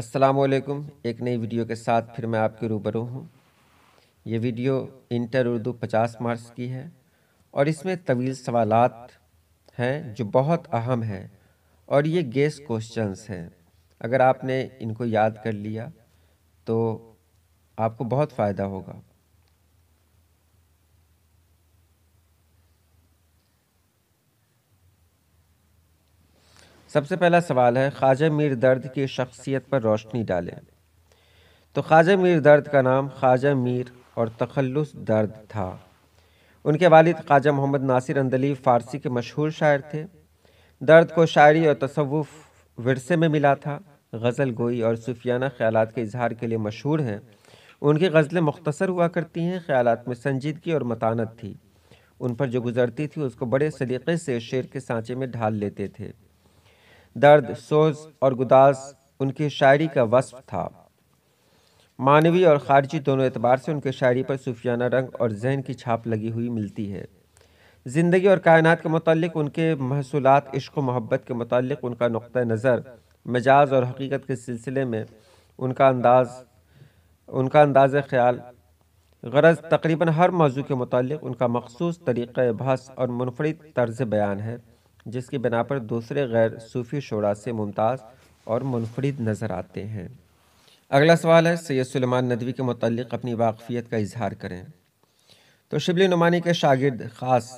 السلام علیکم ایک نئی ویڈیو کے ساتھ پھر میں آپ کے روبرو ہوں یہ ویڈیو انٹر اردو پچاس مارکس کی ہے اور اس میں طویل سوالات ہیں جو بہت اہم ہیں اور یہ گیس کوشچنس ہیں اگر آپ نے ان کو یاد کر لیا تو آپ کو بہت فائدہ ہوگا سب سے پہلا سوال ہے خواجہ میر درد کی شخصیت پر روشنی ڈالیں تو خواجہ میر درد کا نام خواجہ میر اور تخلص درد تھا ان کے والد خواجہ محمد ناصر اندلی فارسی کے مشہور شاعر تھے درد کو شاعری اور تصوف ورثے میں ملا تھا غزل گوئی اور صوفیانہ خیالات کے اظہار کے لیے مشہور ہیں ان کی غزلیں مختصر ہوا کرتی ہیں خیالات میں سنجیدگی اور متانت تھی ان پر جو گزرتی تھی اس کو بڑے سلیقے سے شعر کے سانچے میں ڈھال لیتے تھے درد سوز اور گداز ان کی شاعری کا وصف تھا معنوی اور خارجی دونوں اعتبار سے ان کے شاعری پر صوفیانہ رنگ اور ذہن کی چھاپ لگی ہوئی ملتی ہے زندگی اور کائنات کے متعلق ان کے محصولات عشق و محبت کے متعلق ان کا نقطہ نظر مجاز اور حقیقت کے سلسلے میں ان کا انداز ان کا انداز خیال غرض تقریباً ہر موضوع کے متعلق ان کا مخصوص طریقہ بحث اور منفرد طرز بیان ہے جس کی بنا پر دوسرے غیر صوفی شعراء سے ممتاز اور منفرد نظر آتے ہیں اگلا سوال ہے سید سلیمان ندوی کے متعلق اپنی واقفیت کا اظہار کریں تو شبلی نمانی کے شاگرد خاص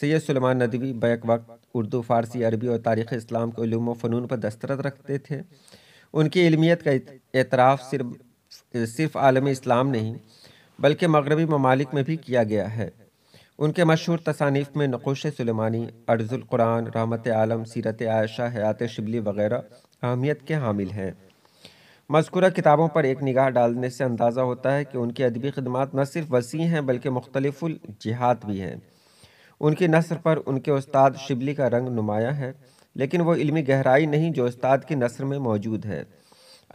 سید سلیمان ندوی بیک وقت اردو فارسی عربی اور تاریخ اسلام کے علوم و فنون پر دسترد رکھتے تھے ان کی علمیت کا اعتراف صرف صرف عالم اسلام نہیں بلکہ مغربی ممالک میں بھی کیا گیا ہے ان کے مشہور تصانیف میں نقوش سلمانی ارض القرآن رحمت عالم سیرت عائشہ حیات شبلی وغیرہ اہمیت کے حامل ہیں مذکورہ کتابوں پر ایک نگاہ ڈالنے سے اندازہ ہوتا ہے کہ ان کی ادبی خدمات نہ صرف وسیع ہیں بلکہ مختلف الجہات بھی ہیں ان کی نثر پر ان کے استاد شبلی کا رنگ نمایاں ہے لیکن وہ علمی گہرائی نہیں جو استاد کی نثر میں موجود ہے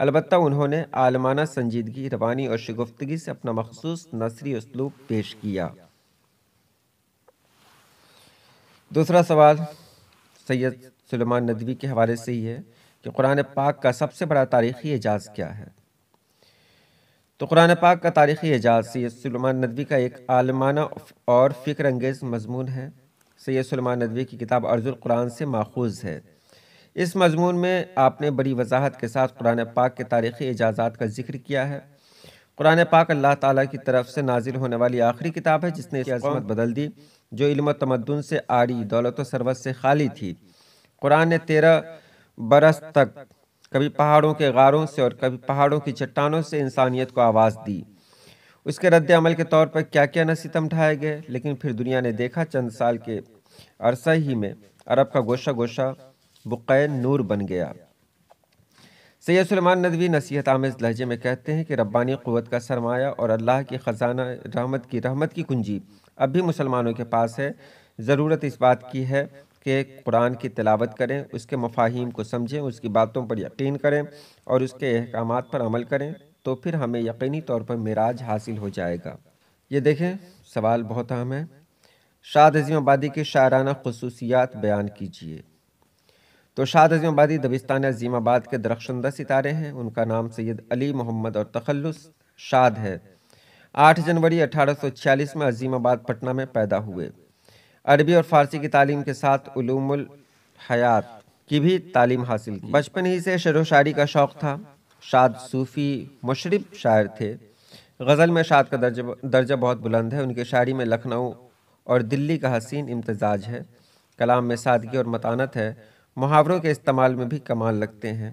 البتہ انہوں نے عالمانہ سنجیدگی روانی اور شگفتگی سے اپنا مخصوص نثری اسلوب پیش کیا دوسرا سوال سید سلیمان ندوی کے حوالے سے ہی ہے کہ قرآن پاک کا سب سے بڑا تاریخی اعجاز کیا ہے تو قرآن پاک کا تاریخی اعجاز سید سلمان ندوی کا ایک عالمانہ اور فکر انگیز مضمون ہے سید سلمان ندوی کی کتاب عرض القرآن سے ماخوذ ہے اس مضمون میں آپ نے بڑی وضاحت کے ساتھ قرآن پاک کے تاریخی اعجازات کا ذکر کیا ہے قرآن پاک اللہ تعالیٰ کی طرف سے نازل ہونے والی آخری کتاب ہے جس نے اس کی عظمت بدل دی جو علم و تمدن سے آری دولت و ثروت سے خالی تھی قرآن نے تیرہ برس تک کبھی پہاڑوں کے غاروں سے اور کبھی پہاڑوں کی چٹانوں سے انسانیت کو آواز دی اس کے رد عمل کے طور پر کیا کیا نصیتم ڈھائے گئے لیکن پھر دنیا نے دیکھا چند سال کے عرصہ ہی میں عرب کا گوشہ گوشہ بکین نور بن گیا سید سلمان ندوی نصیحت آمز لہجے میں کہتے ہیں کہ ربانی قوت کا سرمایہ اور اللہ کی خزانہ رحمت کی رحمت کی کنجی اب بھی مسلمانوں کے پاس ہے ضرورت اس بات کی ہے کہ قرآن کی تلاوت کریں اس کے مفاہیم کو سمجھیں اس کی باتوں پر یقین کریں اور اس کے احکامات پر عمل کریں تو پھر ہمیں یقینی طور پر معراج حاصل ہو جائے گا یہ دیکھیں سوال بہت اہم ہے شاد عظیم آبادی کی شاعرانہ خصوصیات بیان کیجیے تو شاد عظیم آبادی دبستان عظیم آباد کے درخشندہ ستارے ہیں ان کا نام سید علی محمد اور تخلص شاد ہے آٹھ جنوری اٹھارہ سو چھیالیس میں عظیم آباد پٹنہ میں پیدا ہوئے عربی اور فارسی کی تعلیم کے ساتھ علوم الحیات کی بھی تعلیم حاصل کی بچپن ہی سے شعر و شاعری کا شوق تھا شاد صوفی مشرب شاعر تھے غزل میں شاد کا درجہ درجہ بہت بلند ہے ان کی شاعری میں لکھنؤ اور دلی کا حسین امتزاج ہے کلام میں سادگی اور متانت ہے محاوروں کے استعمال میں بھی کمال لگتے ہیں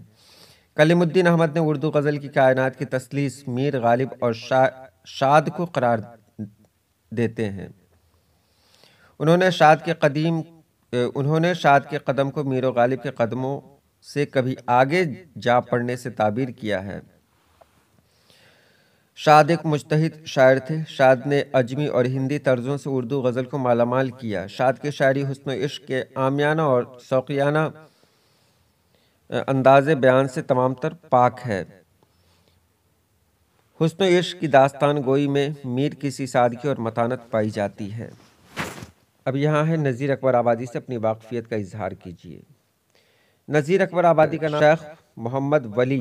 کلیم الدین احمد نے اردو غزل کی کائنات کی تسلیس میر غالب اور شا شاد کو قرار دیتے ہیں انہوں نے شاد کے قدیم انہوں نے شاد کے قدم کو میر و غالب کے قدموں سے کبھی آگے جا پڑنے سے تعبیر کیا ہے شاد ایک مجتہد شاعر تھے شاد نے اجمی اور ہندی طرزوں سے اردو غزل کو مالا مال کیا شاد کے شاعری حسن و عشق کے آمیانہ اور شوقیانہ انداز بیان سے تمام تر پاک ہے حسن و عشق کی داستان گوئی میں میر کسی سادگی اور متانت پائی جاتی ہے اب یہاں ہے نذیر اکبر آبادی سے اپنی واقفیت کا اظہار کیجیے نذیر اکبر آبادی کا نام شیخ محمد ولی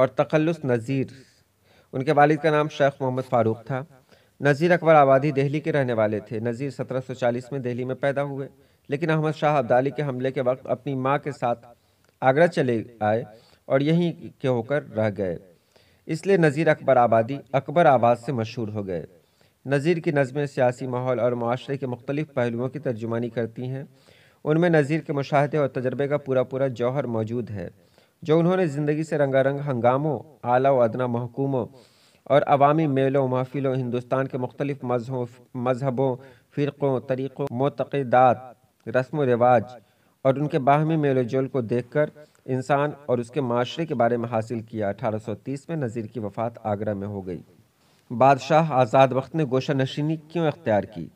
اور تخلص نذیر ان کے والد کا نام شیخ محمد فاروق تھا نظیر اکبر آبادی دہلی کے رہنے والے تھے نظیر سترہ سو چالیس میں دہلی میں پیدا ہوئے لیکن احمد شاہ عبدالی کے حملے کے وقت اپنی ماں کے ساتھ آگرہ چلے آئے اور یہیں کے ہو کر رہ گئے اس لیے نظیر اکبر آبادی اکبر آباد سے مشہور ہو گئے نظیر کی نظمیں سیاسی ماحول اور معاشرے کے مختلف پہلوؤں کی ترجمانی کرتی ہیں ان میں نظیر کے مشاہدے اور تجربے کا پورا پورا جوہر موجود ہے جو انہوں نے زندگی سے رنگا رنگ ہنگاموں اعلیٰ و ادنا محکوموں اور عوامی میلوں محفلوں ہندوستان کے مختلف مذہبوں مذہبوں فرقوں طریقوں معتقدات رسم و رواج اور ان کے باہمی میل و جول کو دیکھ کر انسان اور اس کے معاشرے کے بارے میں حاصل کیا اٹھارہ سو تیس میں نذیر کی وفات آگرہ میں ہو گئی بادشاہ آزاد وقت نے گوشہ نشینی کیوں اختیار کی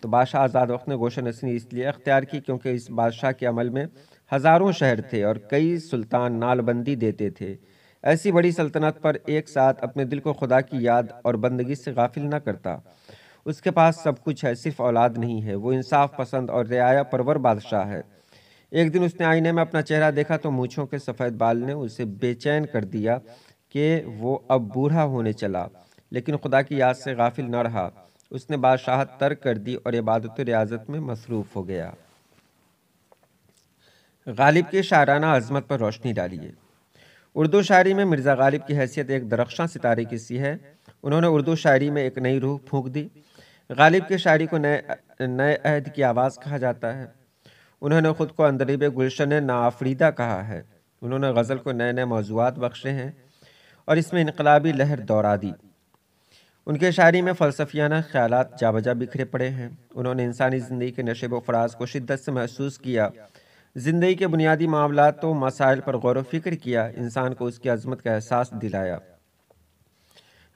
تو بادشاہ آزاد وقت نے گوشہ نشینی اس لیے اختیار کی کیونکہ اس بادشاہ کے عمل میں ہزاروں شہر تھے اور کئی سلطان نال بندی دیتے تھے ایسی بڑی سلطنت پر ایک ساتھ اپنے دل کو خدا کی یاد اور بندگی سے غافل نہ کرتا اس کے پاس سب کچھ ہے صرف اولاد نہیں ہے وہ انصاف پسند اور رعایا پرور بادشاہ ہے ایک دن اس نے آئینے میں اپنا چہرہ دیکھا تو مونچھوں کے سفید بال نے اسے بے چین کر دیا کہ وہ اب بوڑھا ہونے چلا لیکن خدا کی یاد سے غافل نہ رہا اس نے بادشاہت ترک کر دی اور عبادت و ریاضت میں مصروف ہو گیا غالب کی شاعرانہ عظمت پر روشنی ڈالی ہے اردو شاعری میں مرزا غالب کی حیثیت ایک درخشاں ستارے کی سی ہے انہوں نے اردو شاعری میں ایک نئی روح پھونک دی غالب کی شاعری کو نئے نئے عہد کی آواز کہا جاتا ہے انہوں نے خود کو اندریب گلشن ناآفریدہ کہا ہے انہوں نے غزل کو نئے نئے موضوعات بخشے ہیں اور اس میں انقلابی لہر دورا دی ان کے شاعری میں فلسفیانہ خیالات جا بجا بکھرے پڑے ہیں انہوں نے انسانی زندگی کے نشب و فراز کو شدت سے محسوس کیا زندگی کے بنیادی معاملات و مسائل پر غور و فکر کیا انسان کو اس کی عظمت کا احساس دلایا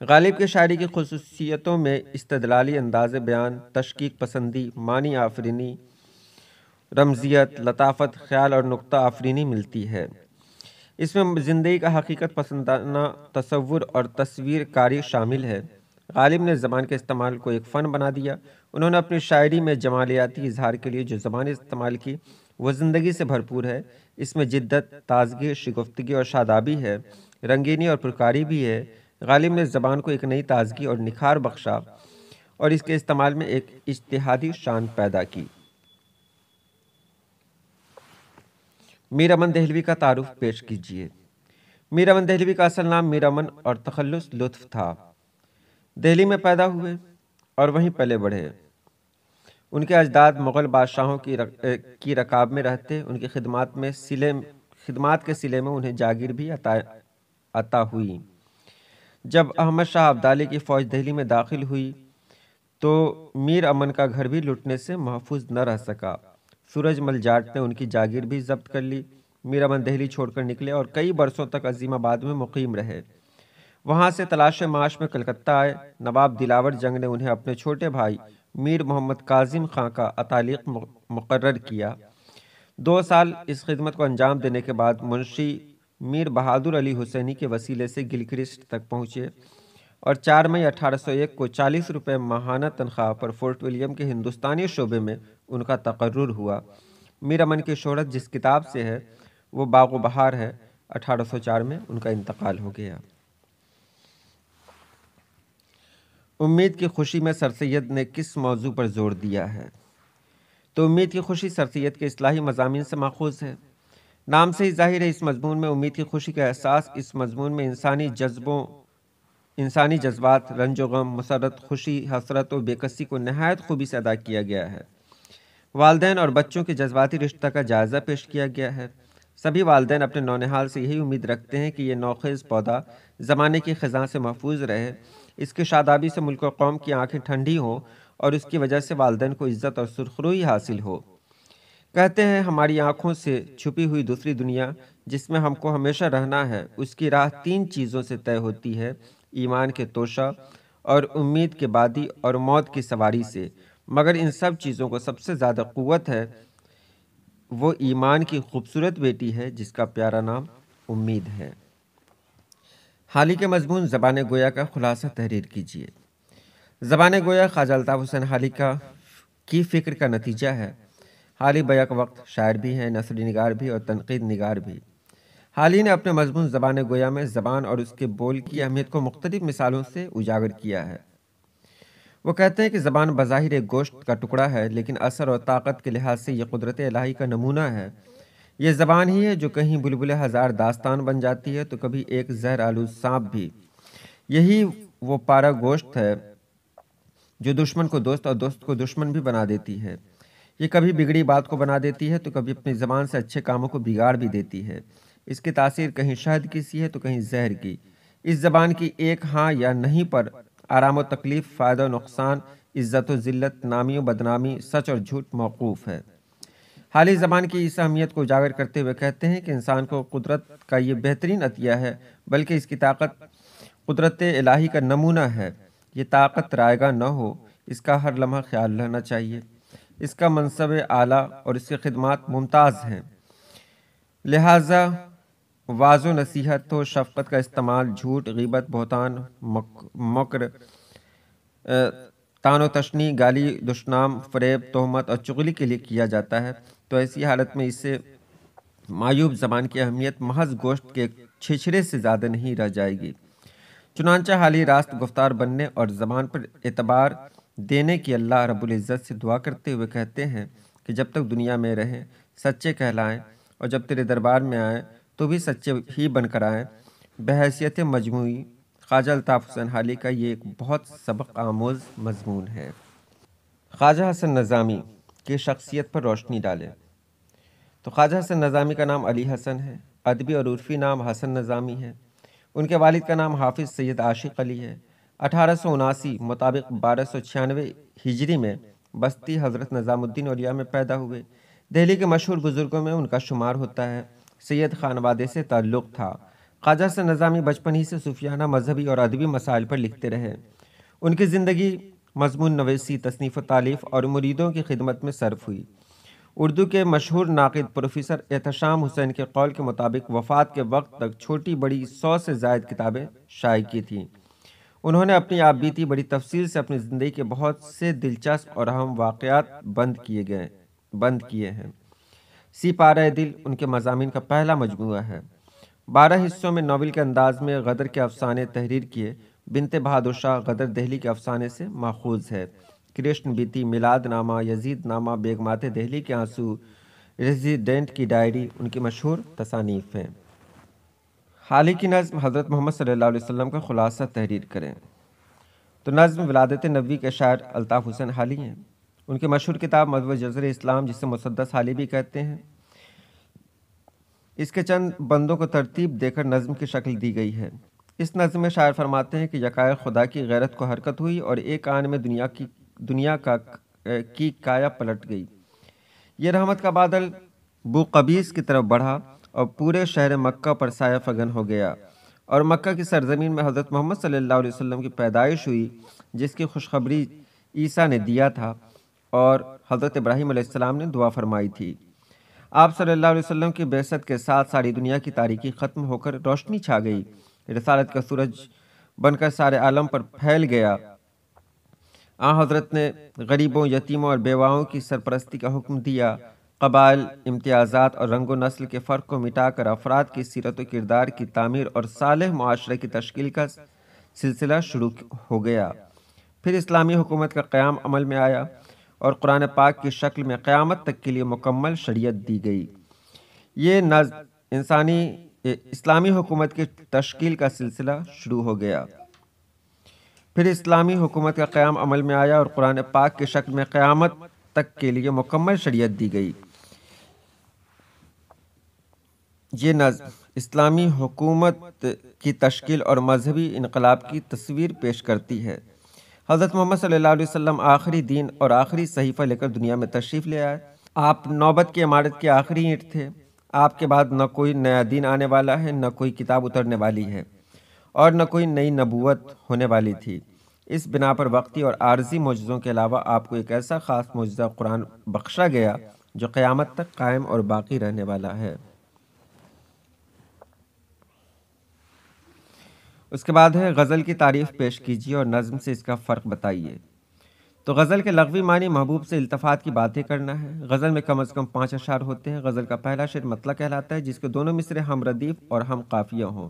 غالب کے شاعری کی خصوصیتوں میں استدلالی انداز بیان تشکیق پسندی معنی آفرینی رمضیت لطافت خیال اور نقطہ آفرینی ملتی ہے اس میں زندگی کا حقیقت پسندانہ تصور اور تصویر کاری شامل ہے غالب نے زبان کے استعمال کو ایک فن بنا دیا انہوں نے اپنی شاعری میں جمالیاتی اظہار کے لیے جو زبان استعمال کی وہ زندگی سے بھرپور ہے اس میں جدت تازگی شگفتگی اور شادابی ہے رنگینی اور پرکاری بھی ہے غالب نے زبان کو ایک نئی تازگی اور نکھار بخشا اور اس کے استعمال میں ایک اجتہادی شان پیدا کی میر امن دہلوی کا تعارف پیش کیجیے میر امن دہلوی کا اصل نام میر امن اور تخلص لطف تھا دہلی میں پیدا ہوئے اور وہیں پہلے بڑھے ان کے اجداد مغل بادشاہوں کی کی رقاب میں رہتے ان کی خدمات میں سلے خدمات کے سلے میں انہیں جاگیر بھی عطا عطا ہوئی جب احمد شاہ عبدالی کی فوج دہلی میں داخل ہوئی تو میر امن کا گھر بھی لٹنے سے محفوظ نہ رہ سکا سورج مل جاٹ نے ان کی جاگیر بھی ضبط کر لی میر امن دہلی چھوڑ کر نکلے اور کئی برسوں تک عظیم آباد میں مقیم رہے وہاں سے تلاش معاش میں کلکتہ آئے نواب دلاور جنگ نے انہیں اپنے چھوٹے بھائی میر محمد قاظم خان کا اطالق مقرر کیا دو سال اس خدمت کو انجام دینے کے بعد منشی میر بہادر علی حسینی کے وسیلے سے گل کرسٹ تک پہنچے اور چار مئی اٹھارہ سو ایک کو چالیس روپے ماہانہ تنخواہ پر فورٹ ولیم کے ہندوستانی شعبے میں ان کا تقرر ہوا میر امن کی شہرت جس کتاب سے ہے وہ باغ و بہار ہے اٹھارہ سو چار میں ان کا انتقال ہو گیا امید کی خوشی میں سر سید نے کس موضوع پر زور دیا ہے تو امید کی خوشی سر سید کے اصلاحی مضامین سے ماخوذ ہے نام سے ہی ظاہر ہے اس مضمون میں امید کی خوشی کا احساس اس مضمون میں انسانی جذبوں انسانی جذبات رنج و غم مسرت خوشی حسرت و بےکسی کو نہایت خوبی سے ادا کیا گیا ہے والدین اور بچوں کے جذباتی رشتہ کا جائزہ پیش کیا گیا ہے سبھی والدین اپنے نونحال سے یہی امید رکھتے ہیں کہ یہ نوخیز پودا زمانے کی خزاں سے محفوظ رہے اس کے شادابی سے ملک و قوم کی آنکھیں ٹھنڈی ہوں اور اس کی وجہ سے والدین کو عزت اور سرخروئی حاصل ہو کہتے ہیں ہماری آنکھوں سے چھپی ہوئی دوسری دنیا جس میں ہم کو ہمیشہ رہنا ہے اس کی راہ تین چیزوں سے طے ہوتی ہے ایمان کے توشہ اور امید کے بادی اور موت کی سواری سے مگر ان سب چیزوں کو سب سے زیادہ قوت ہے وہ ایمان کی خوبصورت بیٹی ہے جس کا پیارا نام امید ہے حالی کے مضمون زبان گویا کا خلاصہ تحریر کیجیے زبان گویا خواجہ الطاف حسین حالی کا کی فکر کا نتیجہ ہے حالی بیک وقت شاعر بھی ہیں نثری نگار بھی اور تنقید نگار بھی حالی نے اپنے مضمون زبان گویا میں زبان اور اس کے بول کی اہمیت کو مختلف مثالوں سے اجاگر کیا ہے وہ کہتے ہیں کہ زبان بظاہر ایک گوشت کا ٹکڑا ہے لیکن اثر اور طاقت کے لحاظ سے یہ قدرت الہی کا نمونہ ہے یہ زبان ہی ہے جو کہیں بلبل ہزار داستان بن جاتی ہے تو کبھی ایک زہر آلو سانپ بھی یہی وہ پارا گوشت ہے جو دشمن کو دوست اور دوست کو دشمن بھی بنا دیتی ہے یہ کبھی بگڑی بات کو بنا دیتی ہے تو کبھی اپنی زبان سے اچھے کاموں کو بگاڑ بھی دیتی ہے اس کی تاثیر کہیں شہد کی سی ہے تو کہیں زہر کی اس زبان کی ایک ہاں یا نہیں پر آرام و تکلیف فائدہ و نقصان عزت و ذلت نامی و بدنامی سچ اور جھوٹ موقوف ہے حالی زبان کی اس اہمیت کو اجاگر کرتے ہوئے کہتے ہیں کہ انسان کو قدرت کا یہ بہترین عطیہ ہے بلکہ اس کی طاقت قدرت الہی کا نمونہ ہے یہ طاقت رائگا نہ ہو اس کا ہر لمحہ خیال رہنا چاہیے اس کا منصب اعلیٰ اور اس کی خدمات ممتاز ہیں لہٰذا واض و نصیحت و شفقت کا استعمال جھوٹ غیبت بہتان مکر تان و تشنی گالی دشنام فریب تہمت اور چغلی کے لیے کیا جاتا ہے تو ایسی حالت میں اس سے معیوب زبان کی اہمیت محض گوشت کے چھچڑے سے زیادہ نہیں رہ جائے گی چنانچہ حالی راست گفتار بننے اور زبان پر اعتبار دینے کی اللہ رب العزت سے دعا کرتے ہوئے کہتے ہیں کہ جب تک دنیا میں رہیں سچے کہلائیں اور جب تیرے دربار میں آئیں تو بھی سچے ہی بن کر آئیں بحیثیت مجموعی خواجہ الطاف حسین حالی کا یہ ایک بہت سبق آموز مضمون ہے خواجہ حسن نظامی کی شخصیت پر روشنی ڈالے تو خواجہ حسن نظامی کا نام علی حسن ہے ادبی اور عرفی نام حسن نظامی ہے ان کے والد کا نام حافظ سید عاشق علی ہے اٹھارہ سو اناسی مطابق بارہ سو چھیانوے ہجری میں بستی حضرت نظام الدین اولیاء میں پیدا ہوئے دہلی کے مشہور بزرگوں میں ان کا شمار ہوتا ہے سید خانوادے سے تعلق تھا خواجہ حسن نظامی بچپن ہی سے صوفیانہ مذہبی اور ادبی مسائل پر لکھتے رہے ان کی زندگی مضمون نویسی تصنیف و تعلیف اور مریدوں کی خدمت میں صرف ہوئی اردو کے مشہور ناقد پروفیسر احتشام حسین کے قول کے مطابق وفات کے وقت تک چھوٹی بڑی سو سے زائد کتابیں شائع کی تھیں انہوں نے اپنی آپ بیتی بڑی تفصیل سے اپنی زندگی کے بہت سے دلچسپ اور اہم واقعات بند کیے گئے بند کیے ہیں سی پارہ دل ان کے مضامین کا پہلا مجموعہ ہے بارہ حصوں میں ناول کے انداز میں غدر کے افسانے تحریر کیے بنت بہادر شاہ غدر دہلی کے افسانے سے ماخوذ ہے کرشن بیتی میلاد نامہ یزید نامہ بیگمات دہلی کے آنسو ریزیڈینٹ کی ڈائری ان کی مشہور تصانیف ہیں حالی کی نظم حضرت محمد صلی اللہ علیہ وسلم کا خلاصہ تحریر کریں تو نظم ولادت نبوی کے شاعر الطاف حسین حالی ہیں ان کی مشہور کتاب جزر اسلام جسے مصدس حالی بھی کہتے ہیں اس کے چند بندوں کو ترتیب دے کر نظم کی شکل دی گئی ہے اس نظم میں شاعر فرماتے ہیں کہ یکائے خدا کی غیرت کو حرکت ہوئی اور ایک آن میں دنیا کی دنیا کا کی کایا پلٹ گئی یہ رحمت کا بادل بو قبیس کی طرف بڑھا اور پورے شہر مکہ پر سایہ فگن ہو گیا اور مکہ کی سرزمین میں حضرت محمد صلی اللہ علیہ وسلم کی پیدائش ہوئی جس کی خوشخبری عیسیٰ نے دیا تھا اور حضرت ابراہیم علیہ السلام نے دعا فرمائی تھی آپ صلی اللہ علیہ وسلم کی بیست کے ساتھ ساری دنیا کی تاریکی ختم ہو کر روشنی چھا گئی رسالت کا سورج بن کر سارے عالم پر پھیل گیا آ حضرت نے غریبوں یتیموں اور بیواؤں کی سرپرستی کا حکم دیا قبائل امتیازات اور رنگ و نسل کے فرق کو مٹا کر افراد کی سیرت و کردار کی تعمیر اور صالح معاشرے کی تشکیل کا سلسلہ شروع ہو گیا پھر اسلامی حکومت کا قیام عمل میں آیا اور قرآن پاک کی شکل میں قیامت تک کے لیے مکمل شریعت دی گئی یہ نظ انسانی اسلامی حکومت کی تشکیل کا سلسلہ شروع ہو گیا پھر اسلامی حکومت کا قیام عمل میں آیا اور قرآن پاک کے شکل میں قیامت تک کے لیے مکمل شریعت دی گئی یہ نظم اسلامی حکومت کی تشکیل اور مذہبی انقلاب کی تصویر پیش کرتی ہے حضرت محمد صلی اللہ علیہ وسلم آخری دین اور آخری صحیفہ لے کر دنیا میں تشریف لے آئے آپ نوبت کی عمارت کے آخری اینٹ تھے آپ کے بعد نہ کوئی نیا دین آنے والا ہے نہ کوئی کتاب اترنے والی ہے اور نہ کوئی نئی نبوت ہونے والی تھی اس بنا پر وقتی اور عارضی معجزوں کے علاوہ آپ کو ایک ایسا خاص معجزہ قرآن بخشا گیا جو قیامت تک قائم اور باقی رہنے والا ہے اس کے بعد ہے غزل کی تعریف پیش کیجیے اور نظم سے اس کا فرق بتائیے تو غزل کے لغوی معنی محبوب سے التفات کی باتیں کرنا ہے غزل میں کم از کم پانچ اشعار ہوتے ہیں غزل کا پہلا شعر مطلع کہلاتا ہے جس کے دونوں مصرے ہم ردیف اور ہم قافیہ ہوں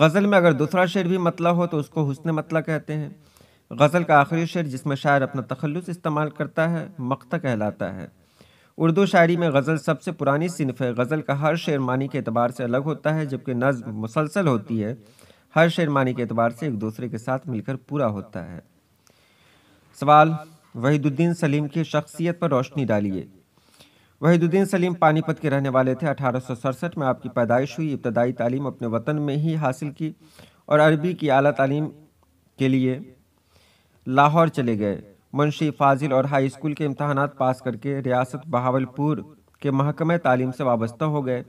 غزل میں اگر دوسرا شعر بھی مطلع ہو تو اس کو حسن مطلع کہتے ہیں غزل کا آخری شعر جس میں شاعر اپنا تخلص استعمال کرتا ہے مقتع کہلاتا ہے اردو شاعری میں غزل سب سے پرانی صنف ہے غزل کا ہر شعر معنی کے اعتبار سے الگ ہوتا ہے جبکہ نظم مسلسل ہوتی ہے ہر شعر معنی کے اعتبار سے ایک دوسرے کے ساتھ مل کر پورا ہوتا ہے سوال وحید الدین سلیم کی شخصیت پر روشنی ڈالیے وحید الدین سلیم پانی پت کے رہنے والے تھے اٹھارہ سو سڑسٹھ میں آپ کی پیدائش ہوئی ابتدائی تعلیم اپنے وطن میں ہی حاصل کی اور عربی کی اعلیٰ تعلیم کے لیے لاہور چلے گئے منشی فاضل اور ہائی اسکول کے امتحانات پاس کر کے ریاست بہاول پور کے محکمہ تعلیم سے وابستہ ہو گئے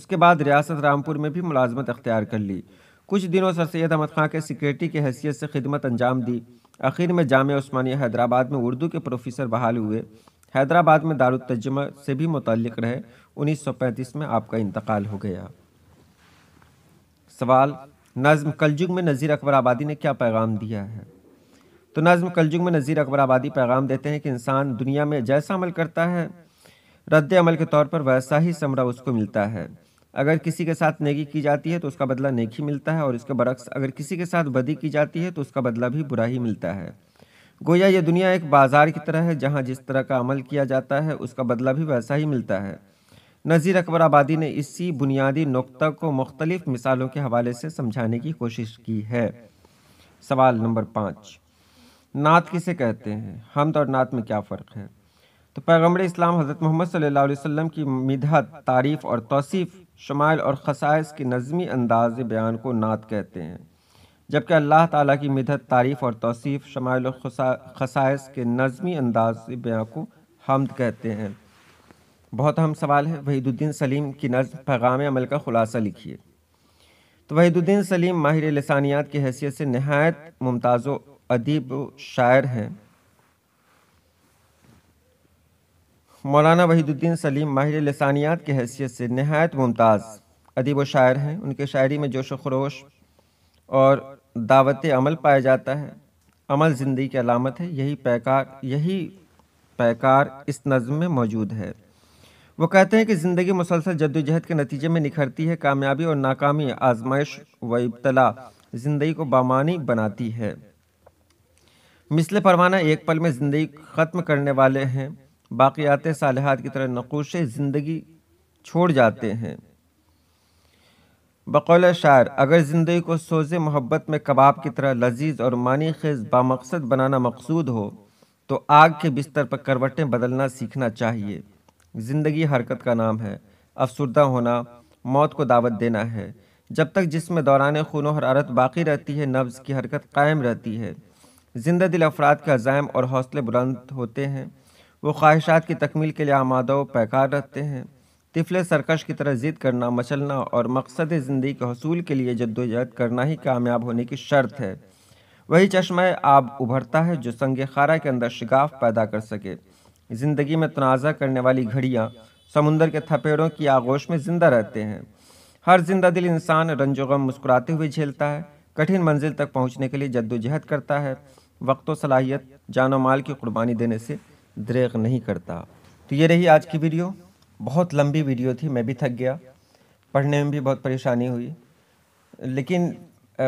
اس کے بعد ریاست رامپور میں بھی ملازمت اختیار کر لی کچھ دنوں سر سید احمد خان کے سیکریٹری کی حیثیت سے خدمت انجام دی اخیر میں جامعہ عثمانیہ حیدرآباد میں اردو کے پروفیسر بحال ہوئے حیدرآباد میں دارالتجمہ سے بھی متعلق رہے انیس سو پینتیس میں آپ کا انتقال ہو گیا سوال نظم کلجگ میں نظیر اکبر آبادی نے کیا پیغام دیا ہے تو نظم کلجگ میں نظیر اکبر آبادی پیغام دیتے ہیں کہ انسان دنیا میں جیسا عمل کرتا ہے رد عمل کے طور پر ویسا ہی ثمرہ اس کو ملتا ہے اگر کسی کے ساتھ نیکی کی جاتی ہے تو اس کا بدلہ نیکی ملتا ہے اور اس کے برعکس اگر کسی کے ساتھ بدی کی جاتی ہے تو اس کا بدلہ بھی برا ہی ملتا ہے گویا یہ دنیا ایک بازار کی طرح ہے جہاں جس طرح کا عمل کیا جاتا ہے اس کا بدلہ بھی ویسا ہی ملتا ہے نذیر اکبر آبادی نے اسی بنیادی نقطہ کو مختلف مثالوں کے حوالے سے سمجھانے کی کوشش کی ہے سوال نمبر پانچ نعت کسے کہتے ہیں حمد اور نعت میں کیا فرق ہے تو پیغمبر اسلام حضرت محمد صلی اللہ علیہ وسلم کی مدحت تعریف اور توصیف شمائل اور خصائص کے نظمی انداز بیان کو نعت کہتے ہیں جبکہ اللہ تعالیٰ کی مدت تعریف اور توصیف شمائل اور خصائص کے نظمی انداز بیان کو حمد کہتے ہیں بہت اہم سوال ہے وحید الدین سلیم کی نظم پیغام عمل کا خلاصہ لکھیے تو وحید الدین سلیم ماہر لسانیات کی حیثیت سے نہایت ممتاز و ادیب و شاعر ہیں مولانا وحید الدین سلیم ماہر لسانیات کی حیثیت سے نہایت ممتاز ادیب و شاعر ہیں ان کے شاعری میں جوش و خروش اور دعوت عمل پایا جاتا ہے عمل زندگی کی علامت ہے یہی پیکار یہی پیکار اس نظم میں موجود ہے وہ کہتے ہیں کہ زندگی مسلسل جد و جہد کے نتیجے میں نکھرتی ہے کامیابی اور ناکامی آزمائش و ابتلا زندگی کو بامانی بناتی ہے مثل پروانہ ایک پل میں زندگی ختم کرنے والے ہیں باقیات صالحات کی طرح نقوش زندگی چھوڑ جاتے ہیں بقول شاعر اگر زندگی کو سوز محبت میں کباب کی طرح لذیذ اور معنی خیز بامقصد بنانا مقصود ہو تو آگ کے بستر پر کروٹیں بدلنا سیکھنا چاہیے زندگی حرکت کا نام ہے افسردہ ہونا موت کو دعوت دینا ہے جب تک جسم دوران خون و حرارت باقی رہتی ہے نفس کی حرکت قائم رہتی ہے زندہ دل افراد کے عزائم اور حوصلے بلند ہوتے ہیں وہ خواہشات کی تکمیل کے لیے آمادہ و پیکار رہتے ہیں طفل سرکش کی طرح ضد کرنا مچلنا اور مقصد زندگی کے حصول کے لیے جد و جہد کرنا ہی کامیاب ہونے کی شرط ہے وہی چشمہ آب ابھرتا ہے جو سنگ خارہ کے اندر شگاف پیدا کر سکے زندگی میں تنازع کرنے والی گھڑیاں سمندر کے تھپیڑوں کی آغوش میں زندہ رہتے ہیں ہر زندہ دل انسان رنج و غم مسکراتے ہوئے جھیلتا ہے کٹھن منزل تک پہنچنے کے لیے جد و جہد کرتا ہے وقت و صلاحیت جان و مال کی قربانی دینے سے دریغ نہیں کرتا تو یہ رہی آج کی ویڈیو بہت لمبی ویڈیو تھی میں بھی تھک گیا پڑھنے میں بھی بہت پریشانی ہوئی لیکن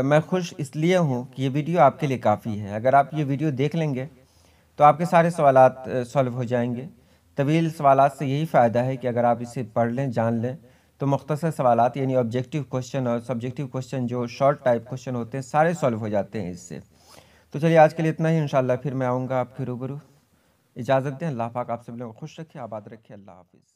میں خوش اس لیے ہوں کہ یہ ویڈیو آپ کے لیے کافی ہے اگر آپ یہ ویڈیو دیکھ لیں گے تو آپ کے سارے سوالات سولو ہو جائیں گے طویل سوالات سے یہی فائدہ ہے کہ اگر آپ اسے پڑھ لیں جان لیں تو مختصر سوالات یعنی آبجیکٹیو کوشچن اور سبجیکٹیو کوشچن جو شارٹ ٹائپ کوشچن ہوتے ہیں سارے سولو ہو جاتے ہیں اس سے تو چلیے آج کے لیے اتنا ہی انشاءاللہ پھر میں آؤں گا آپ کے روبرو اجازت دیں اللہ پاک آپ سب لوگوں کو خوش رکھے آباد رکھے اللہ حافظ